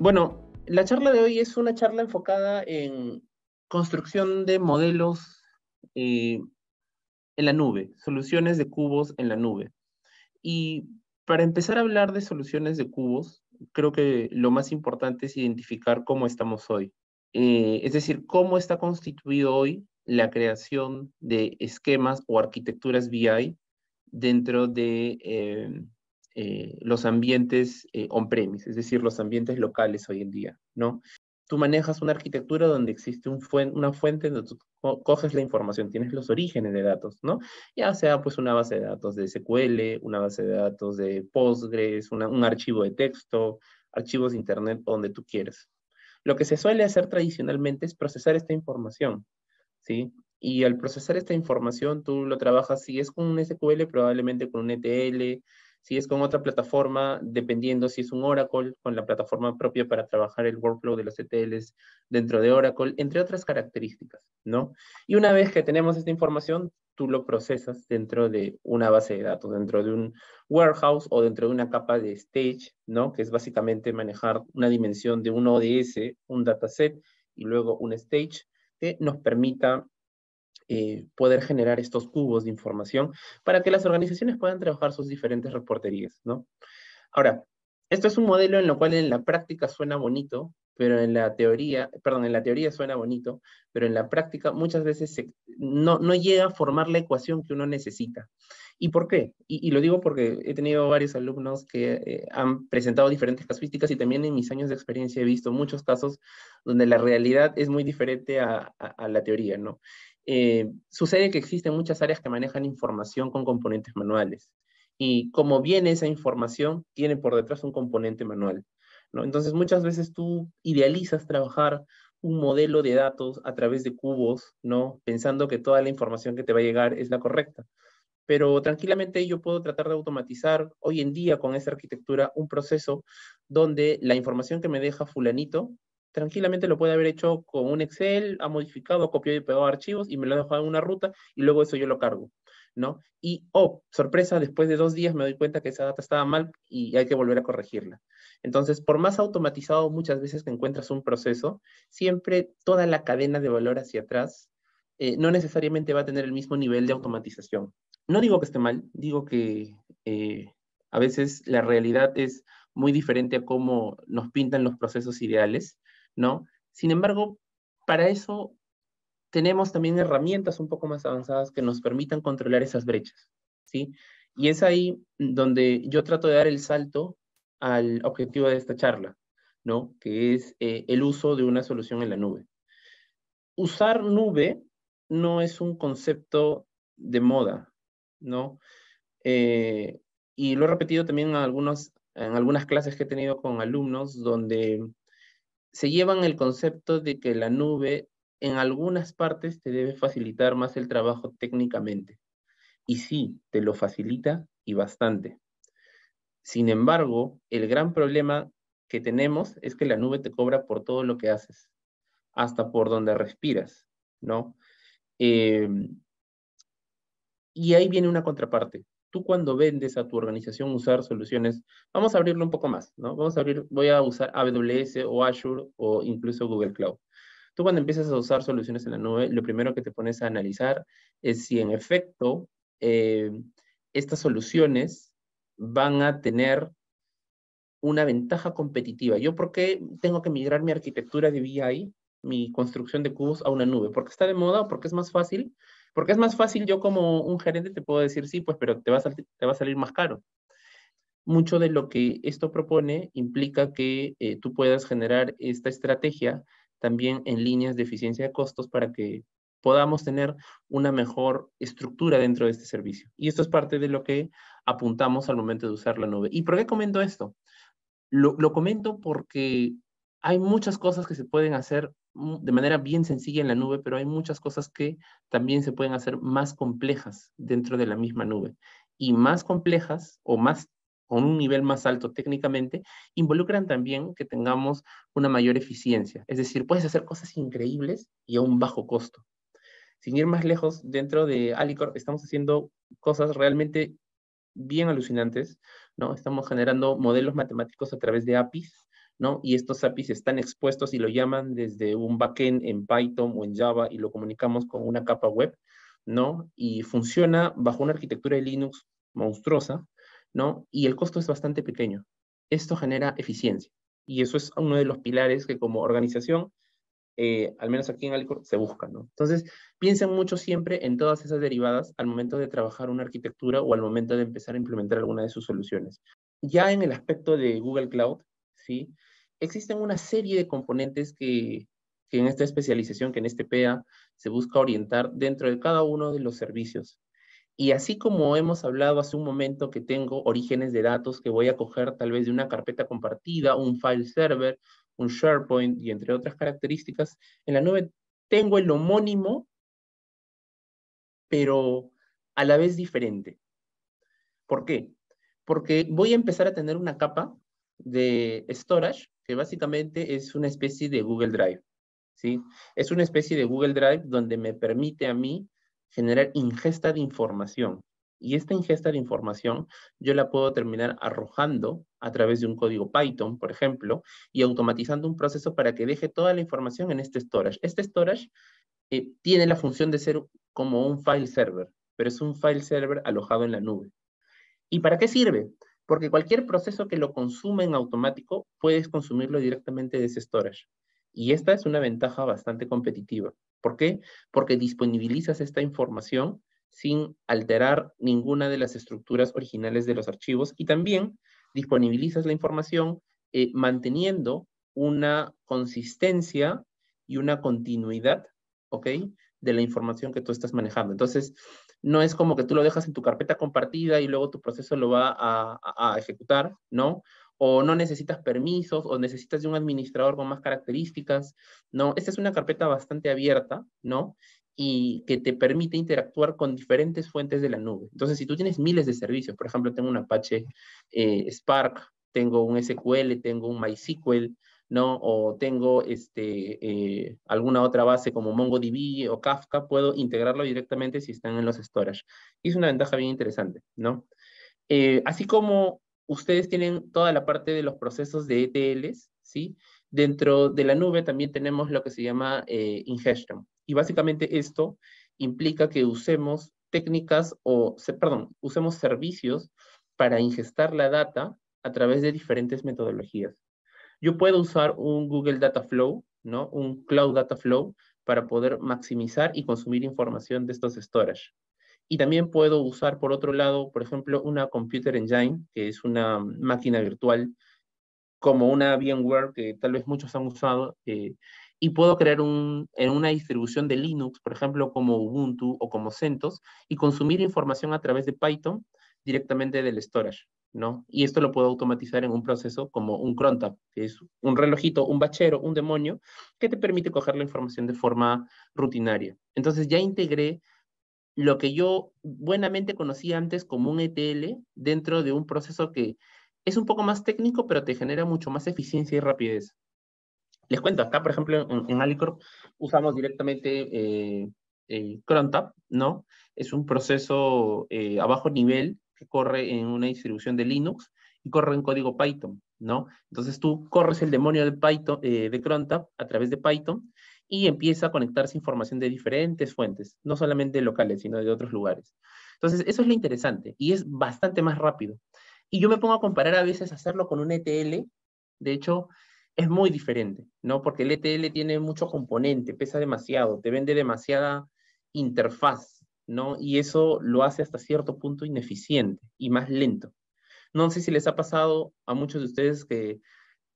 Bueno, la charla de hoy es una charla enfocada en construcción de modelos eh, en la nube, soluciones de cubos en la nube. Y para empezar a hablar de soluciones de cubos, creo que lo más importante es identificar cómo estamos hoy. Eh, es decir, cómo está constituido hoy la creación de esquemas o arquitecturas BI dentro de eh, eh, los ambientes eh, on-premise, es decir, los ambientes locales hoy en día, ¿no? Tú manejas una arquitectura donde existe una fuente donde tú coges la información, tienes los orígenes de datos, ¿no? Ya sea pues una base de datos de SQL, una base de datos de Postgres, un archivo de texto, archivos de Internet, donde tú quieras. Lo que se suele hacer tradicionalmente es procesar esta información, ¿sí? Y al procesar esta información, tú lo trabajas, si es con un SQL, probablemente con un ETL, si es con otra plataforma, dependiendo si es un Oracle, con la plataforma propia para trabajar el workflow de los ETLs dentro de Oracle, entre otras características, ¿no? Y una vez que tenemos esta información, tú lo procesas dentro de una base de datos, dentro de un warehouse o dentro de una capa de stage, ¿no? Que es básicamente manejar una dimensión de un ODS, un dataset, y luego un stage que nos permita eh, poder generar estos cubos de información para que las organizaciones puedan trabajar sus diferentes reporterías, ¿no? Ahora, esto es un modelo en lo cual en la práctica suena bonito, pero en la teoría, perdón, en la teoría suena bonito, pero en la práctica muchas veces no, no, llega a formar la ecuación que uno necesita. ¿Y por qué? Y, lo digo porque he tenido varios alumnos que eh, han presentado diferentes casuísticas y también en mis años de experiencia he visto muchos casos donde la realidad es muy diferente a la teoría, ¿no? Eh, sucede que existen muchas áreas que manejan información con componentes manuales. Y como viene esa información, tiene por detrás un componente manual. Entonces, muchas veces tú idealizas trabajar un modelo de datos a través de cubos, ¿no? pensando que toda la información que te va a llegar es la correcta. Pero tranquilamente yo puedo tratar de automatizar hoy en día con esa arquitectura un proceso donde la información que me deja fulanito tranquilamente lo puede haber hecho con un Excel, ha modificado, copiado y pegado archivos y me lo ha dejado en una ruta y luego eso yo lo cargo, ¿no? Y, oh, sorpresa, después de dos días me doy cuenta que esa data estaba mal y hay que volver a corregirla. Entonces, por más automatizado muchas veces que encuentras un proceso, siempre toda la cadena de valor hacia atrás eh, no necesariamente va a tener el mismo nivel de automatización. No digo que esté mal, digo que eh, a veces la realidad es muy diferente a cómo nos pintan los procesos ideales ¿no? Sin embargo, para eso tenemos también herramientas un poco más avanzadas que nos permitan controlar esas brechas, ¿sí? Y es ahí donde yo trato de dar el salto al objetivo de esta charla, ¿no? Que es eh, el uso de una solución en la nube. Usar nube no es un concepto de moda, ¿no? Eh, y lo he repetido también en, en algunas clases que he tenido con alumnos donde se llevan el concepto de que la nube en algunas partes te debe facilitar más el trabajo técnicamente. Y sí, te lo facilita y bastante. Sin embargo, el gran problema que tenemos es que la nube te cobra por todo lo que haces, hasta por donde respiras, ¿no? Em, y ahí viene una contraparte tú cuando vendes a tu organización usar soluciones, vamos a abrirlo un poco más, ¿no? Vamos a abrir, voy a usar AWS o Azure o incluso Google Cloud. Tú cuando empiezas a usar soluciones en la nube, lo primero que te pones a analizar es si en efecto eh, estas soluciones van a tener una ventaja competitiva. ¿Yo por qué tengo que migrar mi arquitectura de BI, mi construcción de cubos a una nube? ¿Porque está de moda? o ¿Porque es más fácil? Porque es más fácil, yo como un gerente te puedo decir, sí, pues, pero te va a, salir, te va a salir más caro. Mucho de lo que esto propone implica que eh, tú puedas generar esta estrategia también en líneas de eficiencia de costos para que podamos tener una mejor estructura dentro de este servicio. Y esto es parte de lo que apuntamos al momento de usar la nube. ¿Y por qué comento esto? Lo, lo comento porque hay muchas cosas que se pueden hacer de manera bien sencilla en la nube, pero hay muchas cosas que también se pueden hacer más complejas dentro de la misma nube. Y más complejas o más con un nivel más alto técnicamente, involucran también que tengamos una mayor eficiencia. Es decir, puedes hacer cosas increíbles y a un bajo costo. Sin ir más lejos, dentro de Alicor estamos haciendo cosas realmente bien alucinantes, ¿no? Estamos generando modelos matemáticos a través de APIs y estos APIs están expuestos y lo llaman desde un backend en Python o en Java y lo comunicamos con una capa web, ¿no? Y funciona bajo una arquitectura de Linux monstruosa, ¿no? Y el costo es bastante pequeño. Esto genera eficiencia. Y eso es uno de los pilares que como organización, eh, al menos aquí en Alicor, se busca, Entonces, piensen mucho siempre en todas esas derivadas al momento de trabajar una arquitectura o al momento de empezar a implementar alguna de sus soluciones. Ya en el aspecto de Google Cloud, ¿sí? existen una serie de componentes que, en esta especialización, que en este PEA, se busca orientar dentro de cada uno de los servicios. Y así como hemos hablado hace un momento que tengo orígenes de datos que voy a coger tal vez de una carpeta compartida, un file server, un SharePoint y entre otras características, en la nube tengo el homónimo, pero a la vez diferente. ¿Por qué? Porque voy a empezar a tener una capa de storage que básicamente es una especie de Google Drive. ¿sí? Es una especie de Google Drive donde me permite a mí generar ingesta de información. Y esta ingesta de información yo la puedo terminar arrojando a través de un código Python, por ejemplo, y automatizando un proceso para que deje toda la información en este storage. Este storage eh, tiene la función de ser como un file server, pero es un file server alojado en la nube. ¿Y para qué sirve? porque cualquier proceso que lo consuma en automático, puedes consumirlo directamente de ese storage. Y esta es una ventaja bastante competitiva. ¿Por qué? Porque disponibilizas esta información sin alterar ninguna de las estructuras originales de los archivos y también disponibilizas la información eh, manteniendo una consistencia y una continuidad, ¿ok? De la información que tú estás manejando. Entonces, no es como que tú lo dejas en tu carpeta compartida y luego tu proceso lo va a, ejecutar, ¿no? o no necesitas permisos, o necesitas de un administrador con más características, ¿no? Esta es una carpeta bastante abierta, ¿no? Y que te permite interactuar con diferentes fuentes de la nube. Entonces, si tú tienes miles de servicios, por ejemplo, tengo un Apache eh, Spark, tengo un SQL, tengo un MySQL, ¿no? O tengo este, eh, alguna otra base como MongoDB o Kafka, puedo integrarlo directamente si están en los storage. es una ventaja bien interesante, eh, así como ustedes tienen toda la parte de los procesos de ETLs, ¿sí? Dentro de la nube también tenemos lo que se llama eh, ingestion. Y básicamente esto implica que usemos técnicas o, perdón, usemos servicios para ingestar la data a través de diferentes metodologías. Yo puedo usar un Google Dataflow, ¿no? Un Cloud Dataflow, para poder maximizar y consumir información de estos storage. Y también puedo usar, por otro lado, por ejemplo, una Computer Engine, que es una máquina virtual, como una VMware que tal vez muchos han usado, eh, y puedo crear un, en una distribución de Linux, por ejemplo, como Ubuntu o como CentOS, y consumir información a través de Python directamente del storage. Y esto lo puedo automatizar en un proceso como un crontab, que es un relojito, un bachero, un demonio, que te permite coger la información de forma rutinaria. Entonces ya integré lo que yo buenamente conocía antes como un ETL dentro de un proceso que es un poco más técnico, pero te genera mucho más eficiencia y rapidez. Les cuento, acá, por ejemplo, en, Alicorp usamos directamente eh, el ¿no? Es un proceso eh, a bajo nivel que corre en una distribución de Linux y corre en código Python, ¿no? Entonces tú corres el demonio de Python, eh, de Crontab a través de Python y empieza a conectarse información de diferentes fuentes, no solamente locales, sino de otros lugares. Entonces, eso es lo interesante y es bastante más rápido. Y yo me pongo a comparar a veces hacerlo con un ETL, de hecho, es muy diferente, ¿no? Porque el ETL tiene mucho componente, pesa demasiado, te vende demasiada interfaz, y eso lo hace hasta cierto punto ineficiente y más lento. No sé si les ha pasado a muchos de ustedes que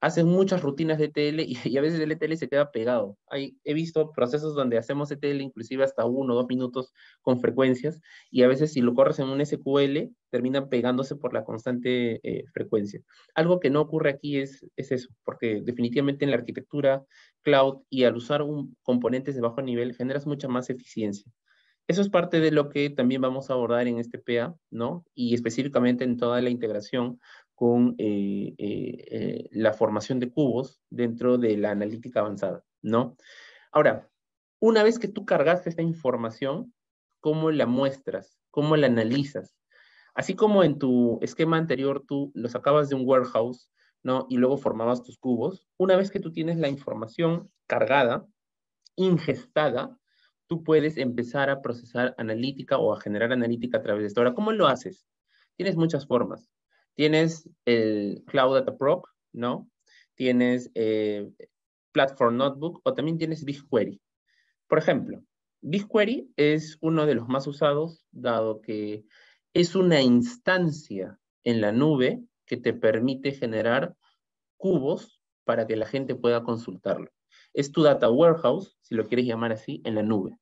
hacen muchas rutinas de ETL y, a veces el ETL se queda pegado. he visto procesos donde hacemos ETL inclusive hasta uno o dos minutos con frecuencias y a veces si lo corres en un SQL terminan pegándose por la constante eh, frecuencia. Algo que no ocurre aquí es, eso, porque definitivamente en la arquitectura cloud y al usar componentes de bajo nivel generas mucha más eficiencia. Eso es parte de lo que también vamos a abordar en este PA, ¿no? Y específicamente en toda la integración con eh, eh, eh, la formación de cubos dentro de la analítica avanzada, ¿no? Ahora, una vez que tú cargaste esta información, ¿cómo la muestras? ¿Cómo la analizas? Así como en tu esquema anterior tú lo sacabas de un warehouse, ¿no? Y luego formabas tus cubos. Una vez que tú tienes la información cargada, ingestada, tú puedes empezar a procesar analítica o a generar analítica a través de esto. Ahora, ¿cómo lo haces? Tienes muchas formas. Tienes el Cloud Data Proc, ¿no? Tienes eh, Platform Notebook o también tienes BigQuery. Por ejemplo, BigQuery es uno de los más usados, dado que es una instancia en la nube que te permite generar cubos para que la gente pueda consultarlo es tu data warehouse, si lo quieres llamar así, en la nube.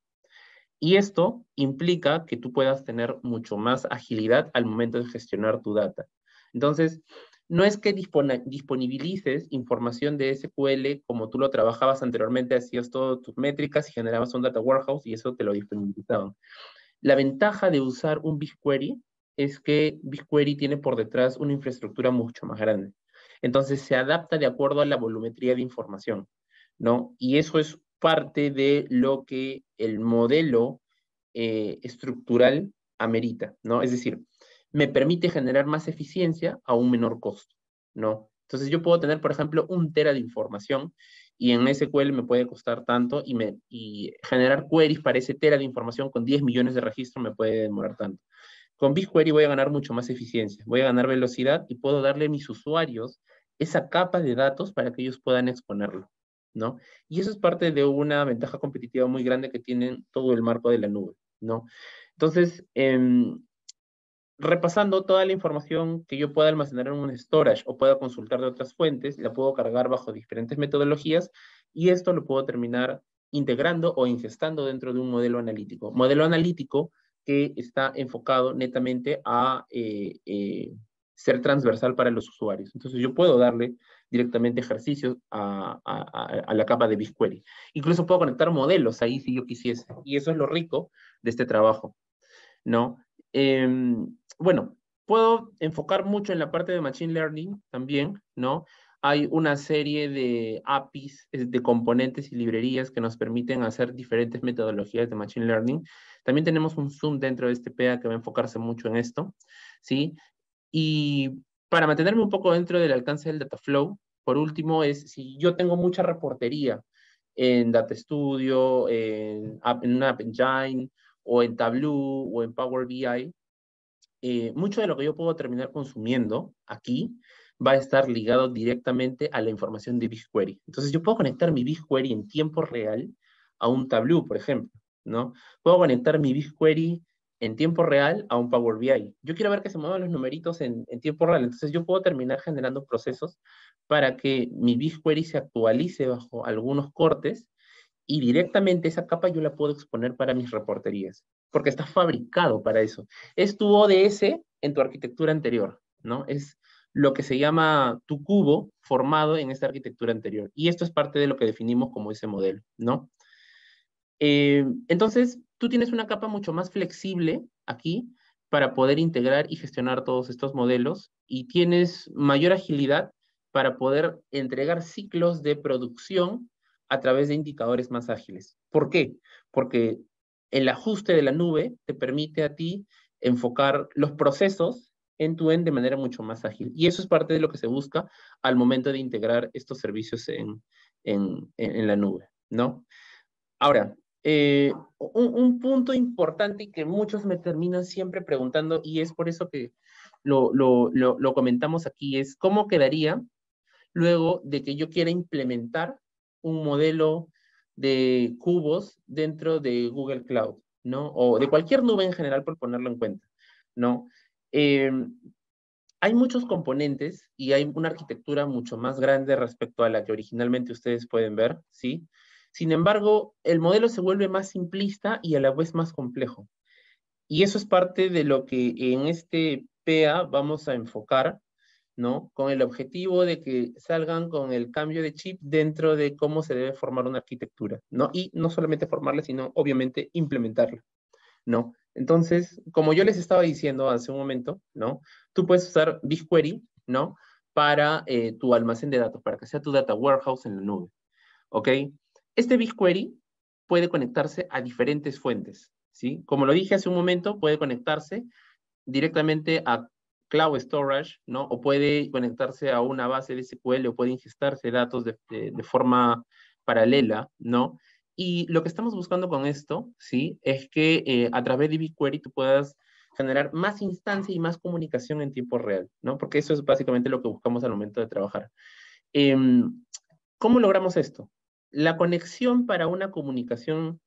Y esto implica que tú puedas tener mucho más agilidad al momento de gestionar tu data. Entonces, no es que disponibilices información de SQL como tú lo trabajabas anteriormente, hacías todas tus métricas y generabas un data warehouse y eso te lo disponibilizaban. La ventaja de usar un BigQuery es que BigQuery tiene por detrás una infraestructura mucho más grande. Entonces se adapta de acuerdo a la volumetría de información. ¿no? Y eso es parte de lo que el modelo eh, estructural amerita, ¿no? Es decir, me permite generar más eficiencia a un menor costo, ¿no? Entonces yo puedo tener, por ejemplo, un tera de información y en SQL me puede costar tanto y, me, y generar queries para ese tera de información con 10 millones de registros me puede demorar tanto. Con BigQuery voy a ganar mucho más eficiencia, voy a ganar velocidad y puedo darle a mis usuarios esa capa de datos para que ellos puedan exponerlo. Y eso es parte de una ventaja competitiva muy grande que tienen todo el marco de la nube, ¿no? Entonces, em, repasando toda la información que yo pueda almacenar en un storage o pueda consultar de otras fuentes, la puedo cargar bajo diferentes metodologías y esto lo puedo terminar integrando o ingestando dentro de un modelo analítico. Modelo analítico que está enfocado netamente a eh, eh, ser transversal para los usuarios. Entonces yo puedo darle directamente ejercicios a, la capa de BigQuery. Incluso puedo conectar modelos ahí si yo quisiese. Y eso es lo rico de este trabajo. ¿no? Em, bueno, puedo enfocar mucho en la parte de Machine Learning también. ¿no? Hay una serie de APIs, de componentes y librerías que nos permiten hacer diferentes metodologías de Machine Learning. También tenemos un Zoom dentro de este PEA que va a enfocarse mucho en esto. ¿sí? Y para mantenerme un poco dentro del alcance del Dataflow, por último, es si yo tengo mucha reportería en Data Studio, en, en App Engine, o en Tableau, o en Power BI, eh, mucho de lo que yo puedo terminar consumiendo aquí va a estar ligado directamente a la información de BigQuery. Entonces, yo puedo conectar mi BigQuery en tiempo real a un Tableau, por ejemplo, ¿no? Puedo conectar mi BigQuery en tiempo real a un Power BI. Yo quiero ver que se muevan los numeritos en, tiempo real, entonces yo puedo terminar generando procesos para que mi BigQuery se actualice bajo algunos cortes y directamente esa capa yo la puedo exponer para mis reporterías, porque está fabricado para eso. Es tu ODS en tu arquitectura anterior, ¿no? Es lo que se llama tu cubo formado en esta arquitectura anterior. Y esto es parte de lo que definimos como ese modelo, ¿no? Eh, entonces, tú tienes una capa mucho más flexible aquí para poder integrar y gestionar todos estos modelos y tienes mayor agilidad para poder entregar ciclos de producción a través de indicadores más ágiles. ¿Por qué? Porque el ajuste de la nube te permite a ti enfocar los procesos en tu end de manera mucho más ágil. Y eso es parte de lo que se busca al momento de integrar estos servicios en, en la nube, ¿no? Ahora, eh, un, punto importante que muchos me terminan siempre preguntando, y es por eso que lo, comentamos aquí, es cómo quedaría luego de que yo quiera implementar un modelo de cubos dentro de Google Cloud, ¿no? O de cualquier nube en general, por ponerlo en cuenta, ¿no? Eh, hay muchos componentes y hay una arquitectura mucho más grande respecto a la que originalmente ustedes pueden ver, ¿sí? sí sin embargo, el modelo se vuelve más simplista y a la vez más complejo. Y eso es parte de lo que en este PEA vamos a enfocar, ¿no? Con el objetivo de que salgan con el cambio de chip dentro de cómo se debe formar una arquitectura, ¿no? Y no solamente formarla, sino obviamente implementarla, ¿no? Entonces, como yo les estaba diciendo hace un momento, ¿no? Tú puedes usar BigQuery, ¿no? Para eh, tu almacén de datos, para que sea tu data warehouse en la nube, ¿ok? Este BigQuery puede conectarse a diferentes fuentes, ¿sí? Como lo dije hace un momento, puede conectarse directamente a Cloud Storage, ¿no? O puede conectarse a una base de SQL o puede ingestarse datos de, forma paralela, ¿no? Y lo que estamos buscando con esto, ¿sí? Es que eh, a través de BigQuery tú puedas generar más instancia y más comunicación en tiempo real, ¿no? Porque eso es básicamente lo que buscamos al momento de trabajar. Em, ¿Cómo logramos esto? La conexión para una comunicación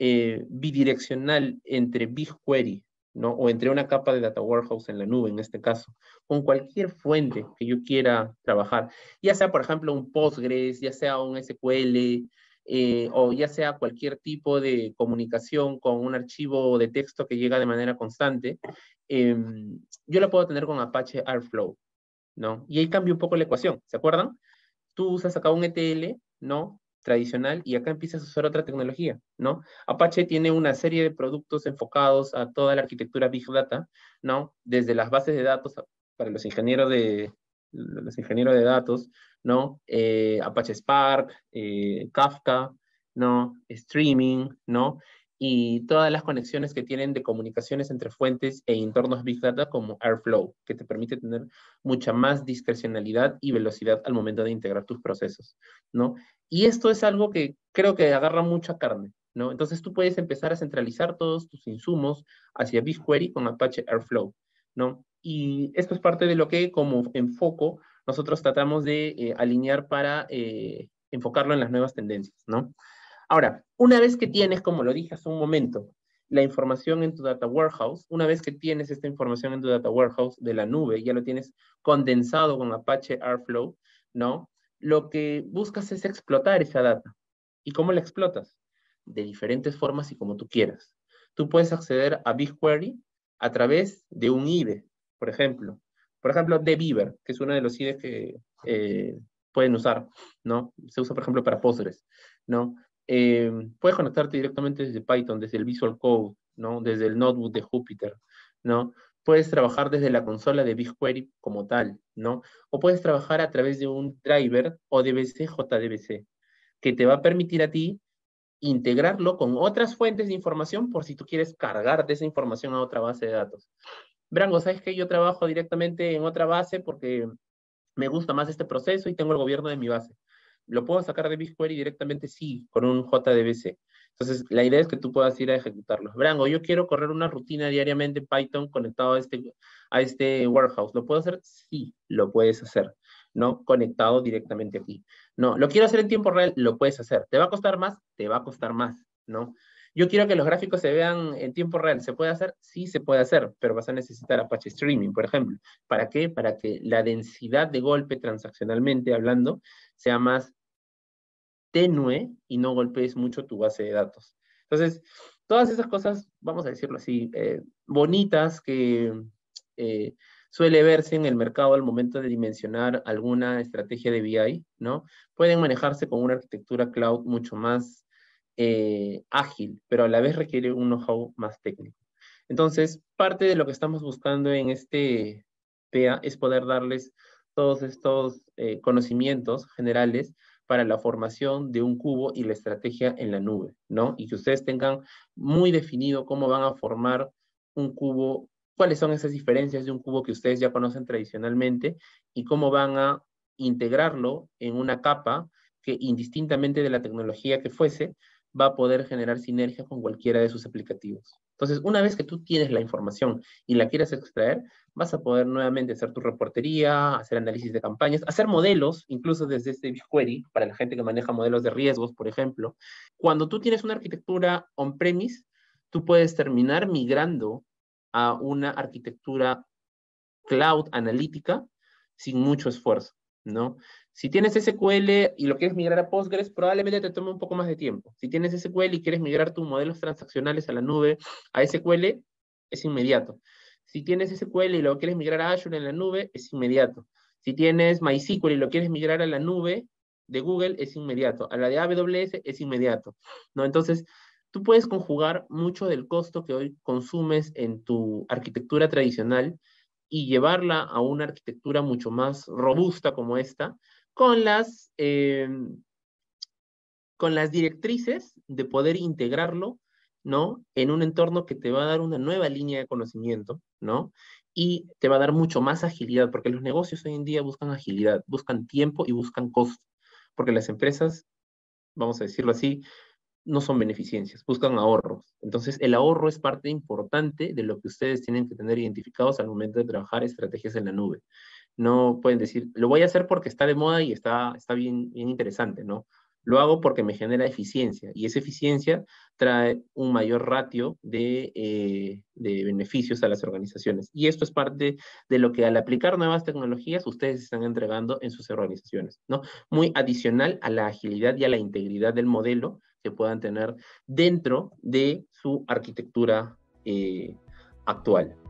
eh, bidireccional entre BigQuery ¿no? o entre una capa de Data Warehouse en la nube, en este caso, con cualquier fuente que yo quiera trabajar, ya sea, por ejemplo, un Postgres, ya sea un SQL, eh, o ya sea cualquier tipo de comunicación con un archivo de texto que llega de manera constante, em, yo la puedo tener con Apache Airflow, ¿no? Y ahí cambia un poco la ecuación, ¿se acuerdan? Tú usas acá un ETL, ¿no? tradicional y acá empiezas a usar otra tecnología, ¿no? Apache tiene una serie de productos enfocados a toda la arquitectura Big Data, ¿no? Desde las bases de datos para los ingenieros de, los ingenieros de datos, ¿no? Eh, Apache Spark, eh, Kafka, ¿no? Streaming, ¿no? y todas las conexiones que tienen de comunicaciones entre fuentes e entornos Big Data como Airflow, que te permite tener mucha más discrecionalidad y velocidad al momento de integrar tus procesos, ¿no? Y esto es algo que creo que agarra mucha carne, ¿no? Entonces tú puedes empezar a centralizar todos tus insumos hacia BigQuery con Apache Airflow, ¿no? Y esto es parte de lo que como enfoco nosotros tratamos de eh, alinear para eh, enfocarlo en las nuevas tendencias, ¿no? Ahora, una vez que tienes, como lo dije hace un momento, la información en tu data warehouse, una vez que tienes esta información en tu data warehouse de la nube, ya lo tienes condensado con Apache Airflow, ¿no? Lo que buscas es explotar esa data. ¿Y cómo la explotas? De diferentes formas y como tú quieras. Tú puedes acceder a BigQuery a través de un IDE, por ejemplo. Por ejemplo, de Beaver, que es uno de los IDEs que eh, pueden usar, ¿no? Se usa, por ejemplo, para Postgres, ¿no? Eh, puedes conectarte directamente desde Python, desde el Visual Code, ¿no? desde el notebook de Jupyter, ¿no? Puedes trabajar desde la consola de BigQuery como tal, ¿no? O puedes trabajar a través de un driver o JDBC, que te va a permitir a ti integrarlo con otras fuentes de información por si tú quieres cargar de esa información a otra base de datos. Brango, ¿sabes que Yo trabajo directamente en otra base porque me gusta más este proceso y tengo el gobierno de mi base. ¿Lo puedo sacar de BigQuery directamente? Sí, con un JDBC. Entonces, la idea es que tú puedas ir a ejecutarlo. Brango, yo quiero correr una rutina diariamente Python conectado a este, a este warehouse. ¿Lo puedo hacer? Sí, lo puedes hacer. ¿no? Conectado directamente aquí. No, lo quiero hacer en tiempo real, lo puedes hacer. ¿Te va a costar más? Te va a costar más, ¿no? Yo quiero que los gráficos se vean en tiempo real. ¿Se puede hacer? Sí, se puede hacer, pero vas a necesitar Apache Streaming, por ejemplo. ¿Para qué? Para que la densidad de golpe transaccionalmente hablando sea más tenue y no golpees mucho tu base de datos. Entonces, todas esas cosas, vamos a decirlo así, eh, bonitas que eh, suele verse en el mercado al momento de dimensionar alguna estrategia de BI, ¿no? Pueden manejarse con una arquitectura cloud mucho más eh, ágil, pero a la vez requiere un know-how más técnico. Entonces, parte de lo que estamos buscando en este PEA es poder darles todos estos eh, conocimientos generales para la formación de un cubo y la estrategia en la nube, ¿no? Y que ustedes tengan muy definido cómo van a formar un cubo, cuáles son esas diferencias de un cubo que ustedes ya conocen tradicionalmente y cómo van a integrarlo en una capa que indistintamente de la tecnología que fuese, va a poder generar sinergia con cualquiera de sus aplicativos. Entonces, una vez que tú tienes la información y la quieres extraer, vas a poder nuevamente hacer tu reportería, hacer análisis de campañas, hacer modelos, incluso desde este BigQuery, para la gente que maneja modelos de riesgos, por ejemplo. Cuando tú tienes una arquitectura on-premise, tú puedes terminar migrando a una arquitectura cloud analítica sin mucho esfuerzo. ¿no? Si tienes SQL y lo quieres migrar a Postgres, probablemente te tome un poco más de tiempo. Si tienes SQL y quieres migrar tus modelos transaccionales a la nube, a SQL, es inmediato. Si tienes SQL y lo quieres migrar a Azure en la nube, es inmediato. Si tienes MySQL y lo quieres migrar a la nube de Google, es inmediato. A la de AWS, es inmediato. ¿no? Entonces, tú puedes conjugar mucho del costo que hoy consumes en tu arquitectura tradicional y llevarla a una arquitectura mucho más robusta como esta, con las, eh, con las directrices de poder integrarlo ¿no? En un entorno que te va a dar una nueva línea de conocimiento, ¿no? Y te va a dar mucho más agilidad, porque los negocios hoy en día buscan agilidad, buscan tiempo y buscan costo, porque las empresas, vamos a decirlo así, no son beneficiencias, buscan ahorros. Entonces, el ahorro es parte importante de lo que ustedes tienen que tener identificados al momento de trabajar estrategias en la nube. No pueden decir, lo voy a hacer porque está de moda y está, está bien, interesante, ¿no? Lo hago porque me genera eficiencia y esa eficiencia trae un mayor ratio de, eh, de, beneficios a las organizaciones. Y esto es parte de lo que al aplicar nuevas tecnologías ustedes están entregando en sus organizaciones, ¿no? Muy adicional a la agilidad y a la integridad del modelo que puedan tener dentro de su arquitectura eh, actual.